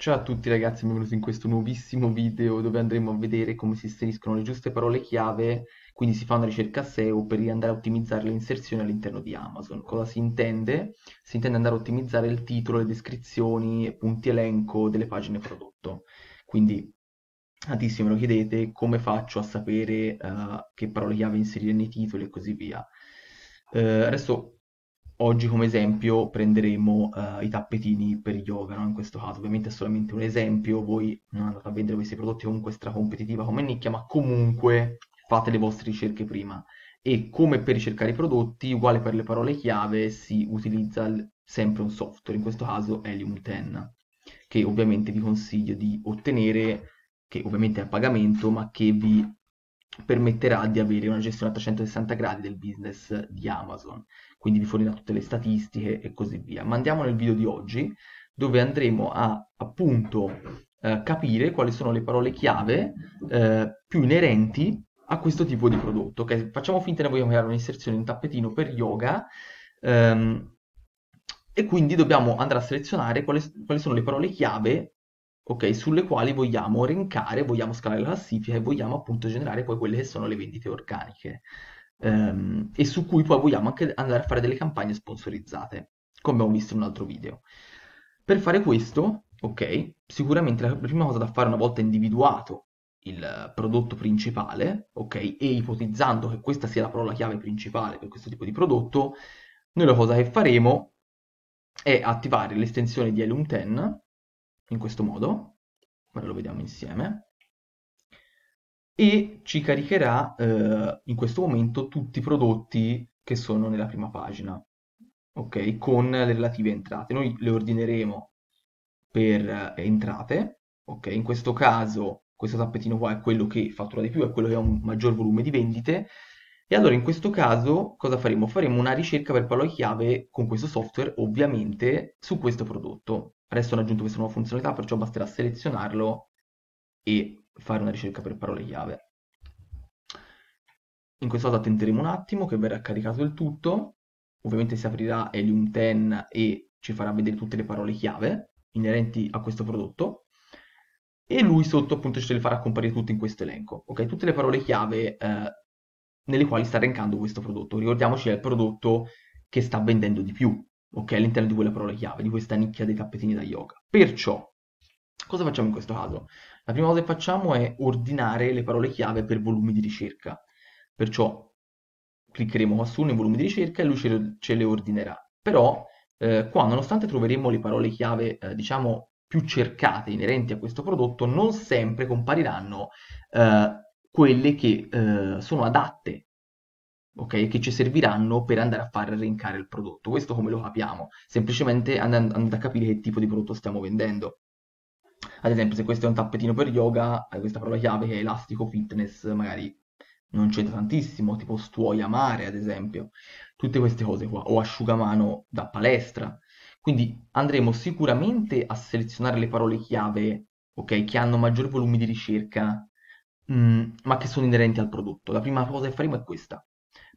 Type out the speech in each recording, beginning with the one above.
Ciao a tutti ragazzi, benvenuti in questo nuovissimo video dove andremo a vedere come si inseriscono le giuste parole chiave, quindi si fa una ricerca SEO per andare a ottimizzare le inserzioni all'interno di Amazon. Cosa si intende? Si intende andare a ottimizzare il titolo, le descrizioni e punti elenco delle pagine prodotto. Quindi me lo chiedete come faccio a sapere uh, che parole chiave inserire nei titoli e così via. Uh, adesso oggi come esempio prenderemo uh, i tappetini per yoga, no? in questo caso ovviamente è solamente un esempio, voi non andate a vendere questi prodotti comunque stracompetitiva come nicchia, ma comunque fate le vostre ricerche prima. E come per ricercare i prodotti, uguale per le parole chiave, si utilizza sempre un software, in questo caso Helium 10, che ovviamente vi consiglio di ottenere, che ovviamente è a pagamento, ma che vi permetterà di avere una gestione a 360 gradi del business di Amazon, quindi vi fornirà tutte le statistiche e così via. Ma andiamo nel video di oggi dove andremo a appunto eh, capire quali sono le parole chiave eh, più inerenti a questo tipo di prodotto. Okay? Facciamo finta che vogliamo creare un'inserzione, un tappetino per yoga ehm, e quindi dobbiamo andare a selezionare quali, quali sono le parole chiave ok, sulle quali vogliamo rincare, vogliamo scalare la classifica e vogliamo appunto generare poi quelle che sono le vendite organiche ehm, e su cui poi vogliamo anche andare a fare delle campagne sponsorizzate, come abbiamo visto in un altro video. Per fare questo, ok, sicuramente la prima cosa da fare una volta individuato il prodotto principale, ok, e ipotizzando che questa sia la parola chiave principale per questo tipo di prodotto, noi la cosa che faremo è attivare l'estensione di Elum 10 in questo modo, ora lo vediamo insieme, e ci caricherà eh, in questo momento tutti i prodotti che sono nella prima pagina, ok? Con le relative entrate. Noi le ordineremo per eh, entrate, ok? In questo caso questo tappetino qua è quello che fattura di più, è quello che ha un maggior volume di vendite, e allora in questo caso cosa faremo? Faremo una ricerca per parole chiave con questo software, ovviamente, su questo prodotto. Adesso hanno aggiunto questa nuova funzionalità, perciò basterà selezionarlo e fare una ricerca per parole chiave. In questo caso attenteremo un attimo che verrà caricato il tutto, ovviamente si aprirà Helium 10 e ci farà vedere tutte le parole chiave inerenti a questo prodotto e lui sotto appunto ce le farà comparire tutte in questo elenco, ok? Tutte le parole chiave eh, nelle quali sta elencando questo prodotto. Ricordiamoci è il prodotto che sta vendendo di più, ok? All'interno di quella parola chiave, di questa nicchia dei tappetini da yoga. Perciò, cosa facciamo in questo caso? La prima cosa che facciamo è ordinare le parole chiave per volumi di ricerca. Perciò cliccheremo qua su nei volumi di ricerca e lui ce le, ce le ordinerà. Però eh, qua, nonostante troveremo le parole chiave, eh, diciamo, più cercate inerenti a questo prodotto, non sempre compariranno eh, quelle che eh, sono adatte okay, che ci serviranno per andare a far rincare il prodotto. Questo come lo capiamo? Semplicemente andando, andando a capire che tipo di prodotto stiamo vendendo. Ad esempio, se questo è un tappetino per yoga, eh, questa parola chiave che è elastico fitness, magari non c'entra tantissimo, tipo stuoia mare, ad esempio. Tutte queste cose qua, o asciugamano da palestra. Quindi andremo sicuramente a selezionare le parole chiave, ok, che hanno maggior volume di ricerca, mh, mm, ma che sono inerenti al prodotto. La prima cosa che faremo è questa.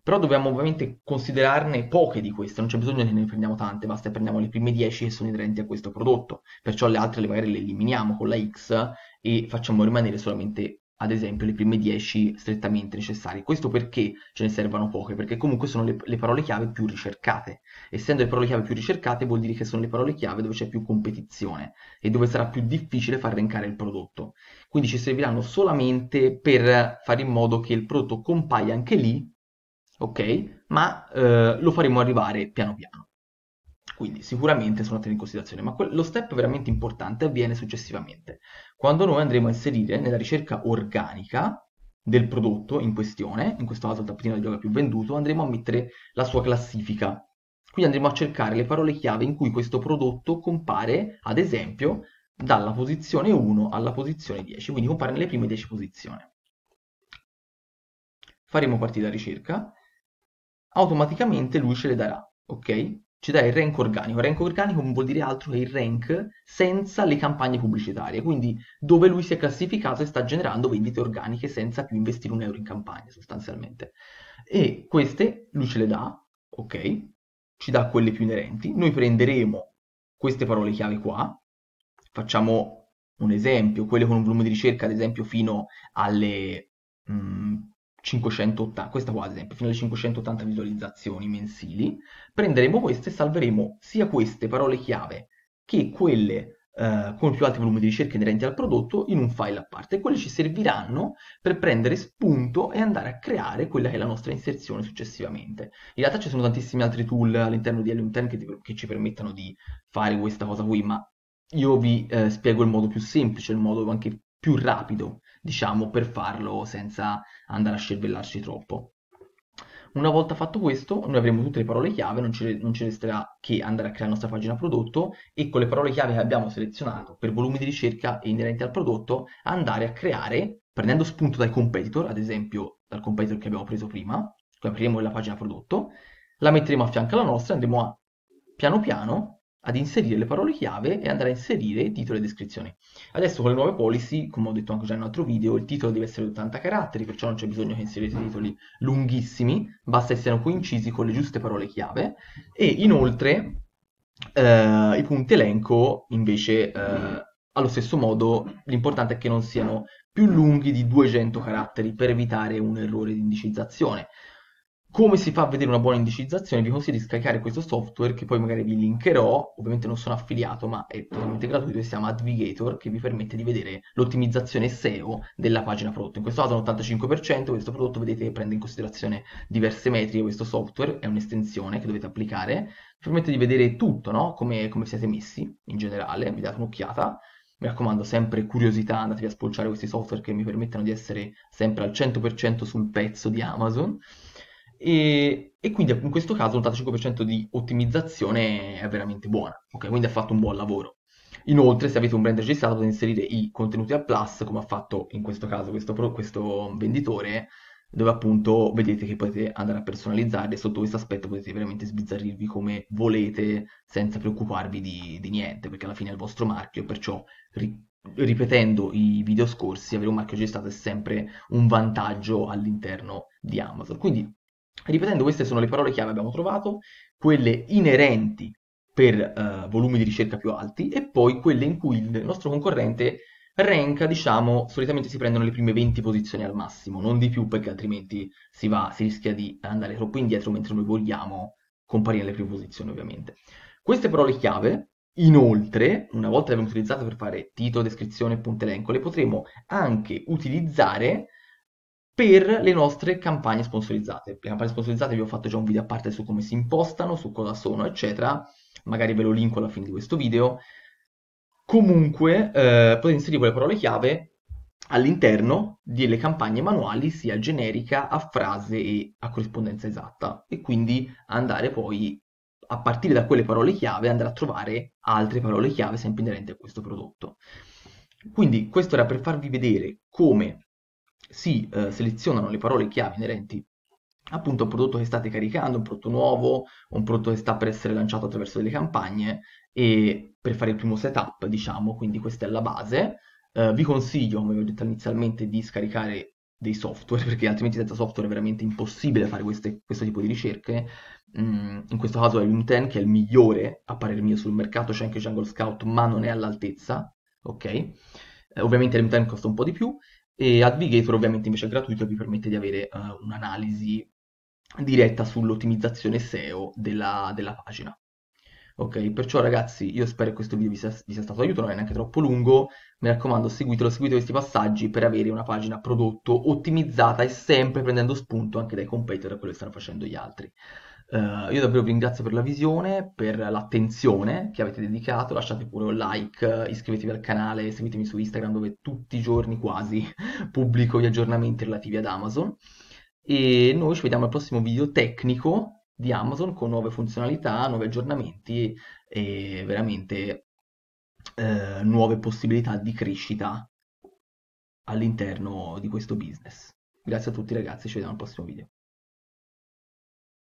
Però dobbiamo ovviamente considerarne poche di queste, non c'è bisogno che ne prendiamo tante, basta che prendiamo le prime 10 che sono inerenti a questo prodotto, perciò le altre magari le eliminiamo con la X e facciamo rimanere solamente ad esempio le prime 10 strettamente necessarie. Questo perché ce ne servono poche? Perché comunque sono le, le, parole chiave più ricercate. Essendo le parole chiave più ricercate vuol dire che sono le parole chiave dove c'è più competizione e dove sarà più difficile far rincare il prodotto. Quindi ci serviranno solamente per fare in modo che il prodotto compaia anche lì ok? Ma eh, lo faremo arrivare piano piano. Quindi sicuramente sono tenute in considerazione, ma lo step veramente importante avviene successivamente, quando noi andremo a inserire nella ricerca organica del prodotto in questione, in questo caso il tappetino di yoga più venduto, andremo a mettere la sua classifica. Quindi andremo a cercare le parole chiave in cui questo prodotto compare, ad esempio, dalla posizione 1 alla posizione 10, quindi compare nelle prime 10 posizioni. Faremo partire la ricerca automaticamente lui ce le darà, ok? Ci dà il rank organico. Rank organico non vuol dire altro che il rank senza le campagne pubblicitarie, quindi dove lui si è classificato e sta generando vendite organiche senza più investire un euro in campagna sostanzialmente. E queste lui ce le dà, ok? Ci dà quelle più inerenti. Noi prenderemo queste parole chiave qua, facciamo un esempio, quelle con un volume di ricerca ad esempio fino alle mh, mm, 580, questa qua ad esempio, fino alle 580 visualizzazioni mensili, prenderemo queste e salveremo sia queste parole chiave che quelle eh, con più alti volumi di ricerca inerenti al prodotto in un file a parte. quelle ci serviranno per prendere spunto e andare a creare quella che è la nostra inserzione successivamente. In realtà ci sono tantissimi altri tool all'interno di Helium che, che, ci permettono di fare questa cosa qui, ma io vi eh, spiego il modo più semplice, il modo anche più rapido diciamo, per farlo senza andare a scervellarci troppo. Una volta fatto questo, noi avremo tutte le parole chiave, non ci, non ci resterà che andare a creare la nostra pagina prodotto e con le parole chiave che abbiamo selezionato per volumi di ricerca e inerenti al prodotto, andare a creare, prendendo spunto dai competitor, ad esempio dal competitor che abbiamo preso prima, qui apriremo la pagina prodotto, la metteremo a fianco alla nostra, e andremo a piano piano ad inserire le parole chiave e andare a inserire titolo e descrizione. Adesso con le nuove policy, come ho detto anche già in un altro video, il titolo deve essere di 80 caratteri, perciò non c'è bisogno che inserite titoli lunghissimi, basta che siano coincisi con le giuste parole chiave e inoltre eh, i punti elenco invece eh, allo stesso modo l'importante è che non siano più lunghi di 200 caratteri per evitare un errore di indicizzazione. Come si fa a vedere una buona indicizzazione? Vi consiglio di scaricare questo software che poi magari vi linkerò, ovviamente non sono affiliato ma è totalmente gratuito si chiama Advigator che vi permette di vedere l'ottimizzazione SEO della pagina prodotto. In questo caso è un 85%. questo prodotto vedete che prende in considerazione diverse metriche, questo software è un'estensione che dovete applicare, vi permette di vedere tutto, no? come, come siete messi in generale, vi date un'occhiata mi raccomando, sempre curiosità, andatevi a spolciare questi software che mi permettono di essere sempre al 100% sul pezzo di Amazon. E, e, quindi in questo caso l'85% di ottimizzazione è veramente buona, ok? Quindi ha fatto un buon lavoro. Inoltre, se avete un brand registrato, potete inserire i contenuti a plus, come ha fatto in questo caso questo, questo venditore, dove appunto vedete che potete andare a personalizzare e sotto questo aspetto potete veramente sbizzarrirvi come volete senza preoccuparvi di, di niente, perché alla fine è il vostro marchio, perciò ri- ripetendo i video scorsi, avere un marchio registrato è sempre un vantaggio all'interno di Amazon. Quindi Ripetendo, queste sono le parole chiave che abbiamo trovato, quelle inerenti per eh, volumi di ricerca più alti e poi quelle in cui il nostro concorrente ranka, diciamo, solitamente si prendono le prime 20 posizioni al massimo, non di più perché altrimenti si, va, si rischia di andare troppo indietro mentre noi vogliamo comparire le prime posizioni ovviamente. Queste parole chiave, inoltre, una volta le abbiamo utilizzate per fare titolo, descrizione, punto elenco, le potremo anche utilizzare per le nostre campagne sponsorizzate. Le campagne sponsorizzate vi ho fatto già un video a parte su come si impostano, su cosa sono, eccetera. Magari ve lo linko alla fine di questo video. Comunque eh, potete inserire quelle parole chiave all'interno delle campagne manuali sia generica a frase e a corrispondenza esatta e quindi andare poi a partire da quelle parole chiave andare a trovare altre parole chiave sempre inerenti a questo prodotto. Quindi questo era per farvi vedere come si eh, selezionano le parole chiave inerenti appunto a un prodotto che state caricando, un prodotto nuovo, un prodotto che sta per essere lanciato attraverso delle campagne e per fare il primo setup, diciamo, quindi questa è la base. Eh, vi consiglio, come vi ho detto inizialmente, di scaricare dei software, perché altrimenti senza software è veramente impossibile fare queste, questo tipo di ricerche. Mm, in questo caso è Loom10, che è il migliore, a parere mio, sul mercato, c'è anche Jungle Scout, ma non è all'altezza, ok? Eh, ovviamente Loom10 costa un po' di più, e Advigator ovviamente invece è gratuito e vi permette di avere uh, un'analisi diretta sull'ottimizzazione SEO della, della, pagina. Ok, perciò ragazzi io spero che questo video vi sia, vi sia stato d'aiuto, non è neanche troppo lungo, mi raccomando seguitelo, seguite questi passaggi per avere una pagina prodotto ottimizzata e sempre prendendo spunto anche dai competitor e quello che stanno facendo gli altri. Uh, io davvero vi ringrazio per la visione, per l'attenzione che avete dedicato, lasciate pure un like, iscrivetevi al canale, seguitemi su Instagram dove tutti i giorni quasi pubblico gli aggiornamenti relativi ad Amazon e noi ci vediamo al prossimo video tecnico di Amazon con nuove funzionalità, nuovi aggiornamenti e veramente eh, nuove possibilità di crescita all'interno di questo business. Grazie a tutti ragazzi, ci vediamo al prossimo video.